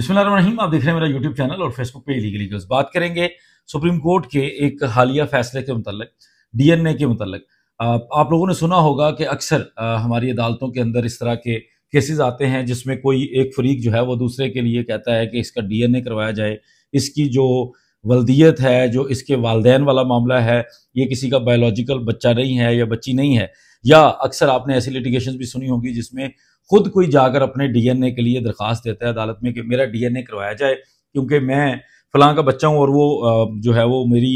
बिस्मिल्लाहिर्रहमानिर्रहीम आप देख रहे हैं मेरा यूट्यूब चैनल और फेसबुक पे लीगल लीगल्स बात करेंगे सुप्रीम कोर्ट के एक हालिया फैसले के मुतलक डीएनए के मुतलक आप लोगों ने सुना होगा कि अक्सर हमारी अदालतों के अंदर इस तरह के केसेस आते हैं जिसमें कोई एक फरीक जो है वो दूसरे के लिए कहता है कि इसका डीएनए करवाया जाए इसकी जो वलदियत है जो इसके वालदेन वाला मामला है ये किसी का बायोलॉजिकल बच्चा नहीं है या बच्ची नहीं है या अक्सर आपने ऐसी लिटिगेशन भी सुनी होगी जिसमें खुद कोई जाकर अपने डीएनए के लिए दरख्वास्त देता है अदालत में कि मेरा डीएनए करवाया जाए क्योंकि मैं फलां का बच्चा हूँ और वो जो है वो मेरी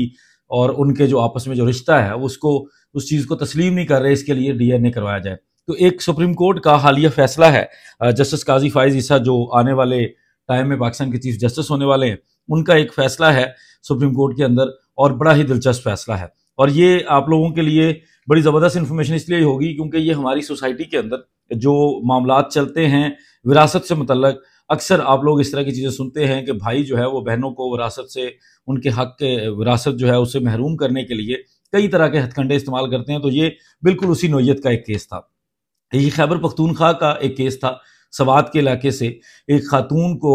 और उनके जो आपस में जो रिश्ता है उसको उस चीज़ को तस्लीम नहीं कर रहे इसके लिए डीएनए करवाया जाए तो एक सुप्रीम कोर्ट का हालिया फैसला है जस्टिस काजी फाइज ईसा जो आने वाले टाइम में पाकिस्तान के चीफ जस्टिस होने वाले हैं उनका एक फैसला है सुप्रीम कोर्ट के अंदर और बड़ा ही दिलचस्प फैसला है और ये आप लोगों के लिए बड़ी ज़बरदस्त इन्फॉर्मेशन इसलिए होगी क्योंकि ये हमारी सोसाइटी के अंदर जो मामला चलते हैं विरासत से मतलब अक्सर आप लोग इस तरह की चीज़ें सुनते हैं कि भाई जो है वो बहनों को विरासत से उनके हक के विरासत जो है उसे महरूम करने के लिए कई तरह के हथकंडे इस्तेमाल करते हैं तो ये बिल्कुल उसी नोयत का एक केस था ये खैबर पख्तूनख्वा का एक केस था सवाद के इलाके से एक खातून को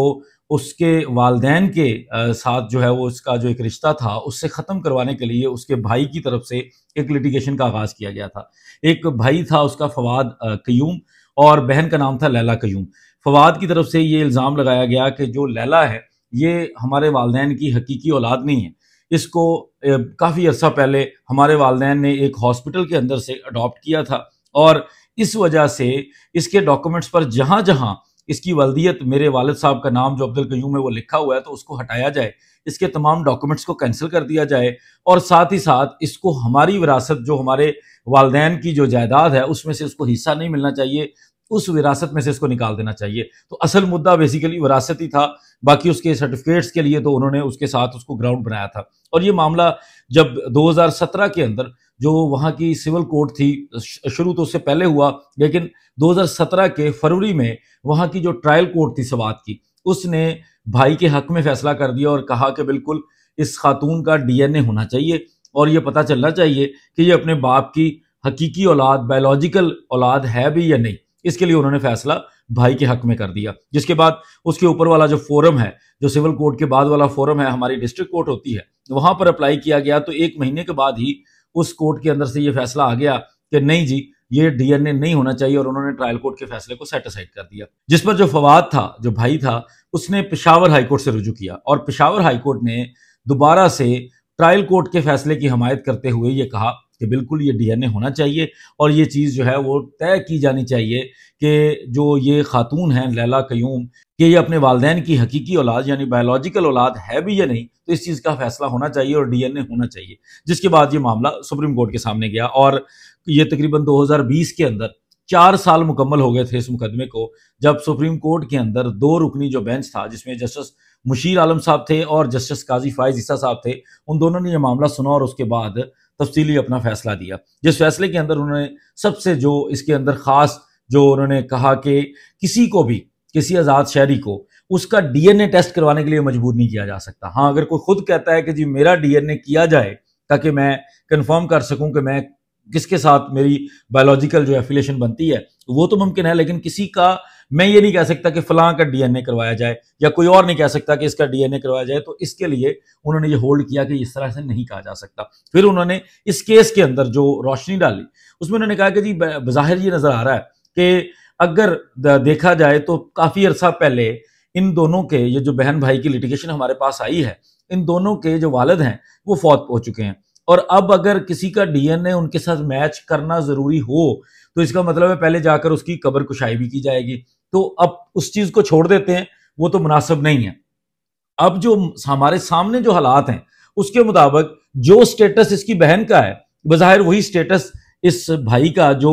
उसके वालदेन के साथ जो है वो उसका जो एक रिश्ता था उससे ख़त्म करवाने के लिए उसके भाई की तरफ से एक लिटिगेशन का आगाज़ किया गया था एक भाई था उसका फवाद क्यूम और बहन का नाम था लैला क्यूम फवाद की तरफ से ये इल्ज़ाम लगाया गया कि जो लैला है ये हमारे वालदेन की हकीकी औलाद नहीं है इसको काफ़ी अर्सा पहले हमारे वालदेन ने एक हॉस्पिटल के अंदर से अडोप्ट किया था और इस वजह से इसके डॉक्यूमेंट्स पर जहाँ जहाँ इसकी वलदियत मेरे वालद साहब का नाम जो अब्दुल कयूम है वो लिखा हुआ है तो उसको हटाया जाए इसके तमाम डॉक्यूमेंट्स को कैंसिल कर दिया जाए और साथ ही साथ इसको हमारी विरासत जो हमारे वालदेन की जो जायदाद है उसमें से उसको हिस्सा नहीं मिलना चाहिए उस विरासत में से इसको निकाल देना चाहिए तो असल मुद्दा बेसिकली विरासत ही था बाकी उसके सर्टिफिकेट्स के लिए तो उन्होंने उसके साथ उसको ग्राउंड बनाया था और ये मामला जब 2017 के अंदर जो वहाँ की सिविल कोर्ट थी शुरू तो उससे पहले हुआ लेकिन 2017 के फरवरी में वहाँ की जो ट्रायल कोर्ट थी सवाद की उसने भाई के हक में फैसला कर दिया और कहा कि बिल्कुल इस खातून का डीएनए होना चाहिए और ये पता चलना चाहिए कि ये अपने बाप की हकीकी औलाद बायोलॉजिकल औलाद है भी या नहीं इसके लिए उन्होंने फैसला भाई के हक में कर दिया जिसके बाद उसके ऊपर वाला जो फोरम है जो सिविल कोर्ट के बाद वाला फोरम है हमारी डिस्ट्रिक्ट कोर्ट होती है वहां पर अप्लाई किया गया तो एक महीने के बाद ही उस कोर्ट के अंदर से ये फैसला आ गया कि नहीं जी ये डीएनए नहीं होना चाहिए और उन्होंने ट्रायल कोर्ट के फैसले को सेटिसाइड कर दिया जिस पर जो फवाद था जो भाई था उसने पिशावर हाईकोर्ट से रुजू किया और पिशावर हाईकोर्ट ने दोबारा से ट्रायल कोर्ट के फैसले की हमायत करते हुए ये कहा कि बिल्कुल ये डीएनए होना चाहिए और ये चीज़ जो है वो तय की जानी चाहिए कि जो ये खातून हैं लैला क्यूम कि ये अपने वालदेन की हकीकी औलाद यानी बायोलॉजिकल औलाद है भी या नहीं तो इस चीज़ का फैसला होना चाहिए और डीएनए होना चाहिए जिसके बाद ये मामला सुप्रीम कोर्ट के सामने गया और ये तकरीबन 2020 के अंदर चार साल मुकम्मल हो गए थे इस मुकदमे को जब सुप्रीम कोर्ट के अंदर दो रुकनी जो बेंच था जिसमें जस्टिस मुशीर आलम साहब थे और जस्टिस काजी फायज ईसा साहब थे उन दोनों ने यह मामला सुना और उसके बाद तफसीली अपना फैसला दिया जिस फैसले के अंदर उन्होंने सबसे जो इसके अंदर ख़ास जो उन्होंने कहा कि किसी को भी किसी आज़ाद शहरी को उसका डीएनए टेस्ट करवाने के लिए मजबूर नहीं किया जा सकता हाँ अगर कोई खुद कहता है कि जी मेरा डीएनए किया जाए ताकि मैं कंफर्म कर सकूं कि मैं किसके साथ मेरी बायोलॉजिकल जो एफिलेशन बनती है वो तो मुमकिन है लेकिन किसी का मैं ये नहीं कह सकता कि फलां का डीएनए करवाया जाए या कोई और नहीं कह सकता कि इसका डीएनए करवाया जाए तो इसके लिए उन्होंने ये होल्ड किया कि इस तरह से नहीं कहा जा सकता फिर उन्होंने इस केस के अंदर जो रोशनी डाली उसमें उन्होंने कहा कि जी बाहिर ये नजर आ रहा है कि अगर देखा जाए तो काफी अरसा पहले इन दोनों के ये जो बहन भाई की लिटिगेशन हमारे पास आई है इन दोनों के जो वालद हैं वो फौत हो चुके हैं और अब अगर किसी का डीएनए उनके साथ मैच करना ज़रूरी हो तो इसका मतलब है पहले जाकर उसकी कबर कुशाई भी की जाएगी तो अब उस चीज को छोड़ देते हैं वो तो मुनासिब नहीं है अब जो हमारे सामने जो हालात हैं उसके मुताबिक जो स्टेटस इसकी बहन का है बज़ाहिर वही स्टेटस इस भाई का जो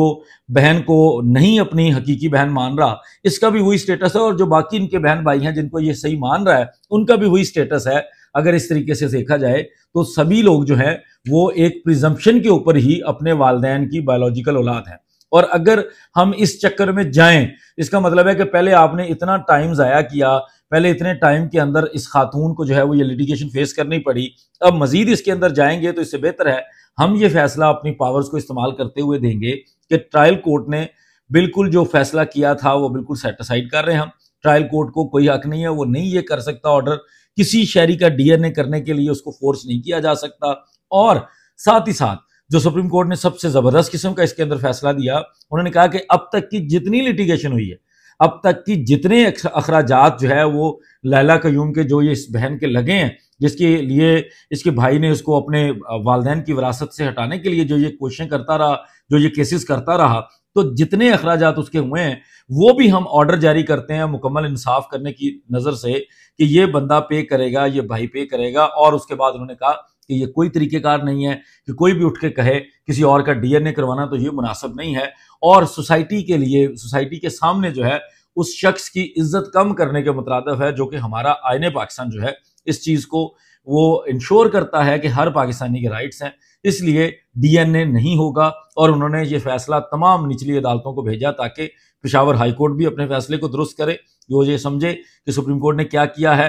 बहन को नहीं अपनी हकीकी बहन मान रहा इसका भी वही स्टेटस है और जो बाकी इनके बहन भाई हैं जिनको ये सही मान रहा है उनका भी वही स्टेटस है अगर इस तरीके से देखा जाए तो सभी लोग जो हैं वो एक प्रिजम्पन के ऊपर ही अपने वालदेन की बायोलॉजिकल औलाद हैं और अगर हम इस चक्कर में जाएं इसका मतलब है कि पहले आपने इतना टाइम ज़ाया किया पहले इतने टाइम के अंदर इस खातून को जो है वो ये लिटिगेशन फेस करनी पड़ी अब मजीद इसके अंदर जाएंगे तो इससे बेहतर है हम ये फैसला अपनी पावर्स को इस्तेमाल करते हुए देंगे कि ट्रायल कोर्ट ने बिल्कुल जो फैसला किया था वो बिल्कुल सेटिसाइड कर रहे हैं हम ट्रायल कोर्ट को कोई हक नहीं है वो नहीं ये कर सकता ऑर्डर किसी शहरी का डीएनए करने के लिए उसको फोर्स नहीं किया जा सकता और साथ ही साथ जो सुप्रीम कोर्ट ने सबसे जबरदस्त किस्म का इसके अंदर फैसला दिया उन्होंने कहा कि अब तक की जितनी लिटिगेशन हुई है अब तक की जितने अखराज जो है वो लैला कयूम के जो ये इस बहन के लगे हैं जिसके लिए इसके भाई ने उसको अपने वालदेन की विरासत से हटाने के लिए जो ये कोशिशें करता रहा जो ये केसेस करता रहा तो जितने अखराज उसके हुए हैं वो भी हम ऑर्डर जारी करते हैं मुकम्मल इंसाफ करने की नज़र से कि ये बंदा पे करेगा ये भाई पे करेगा और उसके बाद उन्होंने कहा कि ये कोई तरीक़ेकार नहीं है कि कोई भी उठ के कहे किसी और का डीएनए करवाना तो ये मुनासब नहीं है और सोसाइटी के लिए सोसाइटी के सामने जो है उस शख्स की इज्जत कम करने के मुतरदफ है जो कि हमारा आयने पाकिस्तान जो है इस चीज़ को वो इंश्योर करता है कि हर पाकिस्तानी के राइट्स हैं इसलिए डीएनए नहीं होगा और उन्होंने ये फैसला तमाम निचली अदालतों को भेजा ताकि पिशावर हाई कोर्ट भी अपने फैसले को दुरुस्त करे वो ये समझे कि सुप्रीम कोर्ट ने क्या किया है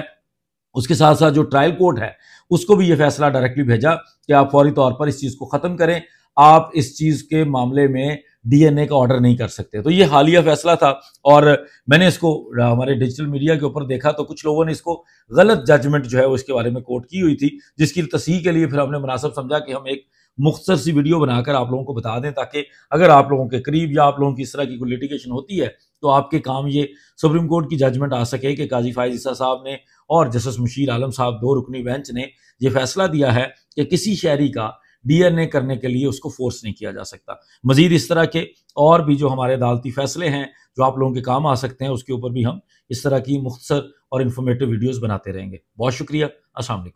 उसके साथ साथ जो ट्रायल कोर्ट है उसको भी ये फैसला डायरेक्टली भेजा कि आप फौरी तौर पर इस चीज़ को ख़त्म करें आप इस चीज़ के मामले में डीएनए का ऑर्डर नहीं कर सकते तो ये हालिया फैसला था और मैंने इसको हमारे डिजिटल मीडिया के ऊपर देखा तो कुछ लोगों ने इसको गलत जजमेंट जो है वो इसके बारे में कोर्ट की हुई थी जिसकी तस्ह के लिए फिर हमने मुनासब समझा कि हम एक मुख्तर सी वीडियो बनाकर आप लोगों को बता दें ताकि अगर आप लोगों के करीब या आप लोगों की इस तरह की कोई लिटिगेशन होती है तो आपके काम ये सुप्रीम कोर्ट की जजमेंट आ सके कि काजी फायज ईसा साहब ने और जस्टिस मुशीर आलम साहब दो रुकनी बेंच ने यह फैसला दिया है कि किसी शहरी का डीएनए करने के लिए उसको फोर्स नहीं किया जा सकता मजीद इस तरह के और भी जो हमारे अदालती फैसले हैं जो आप लोगों के काम आ सकते हैं उसके ऊपर भी हम इस तरह की मुख्तर और इन्फॉर्मेटिव वीडियोज़ बनाते रहेंगे बहुत शुक्रिया असल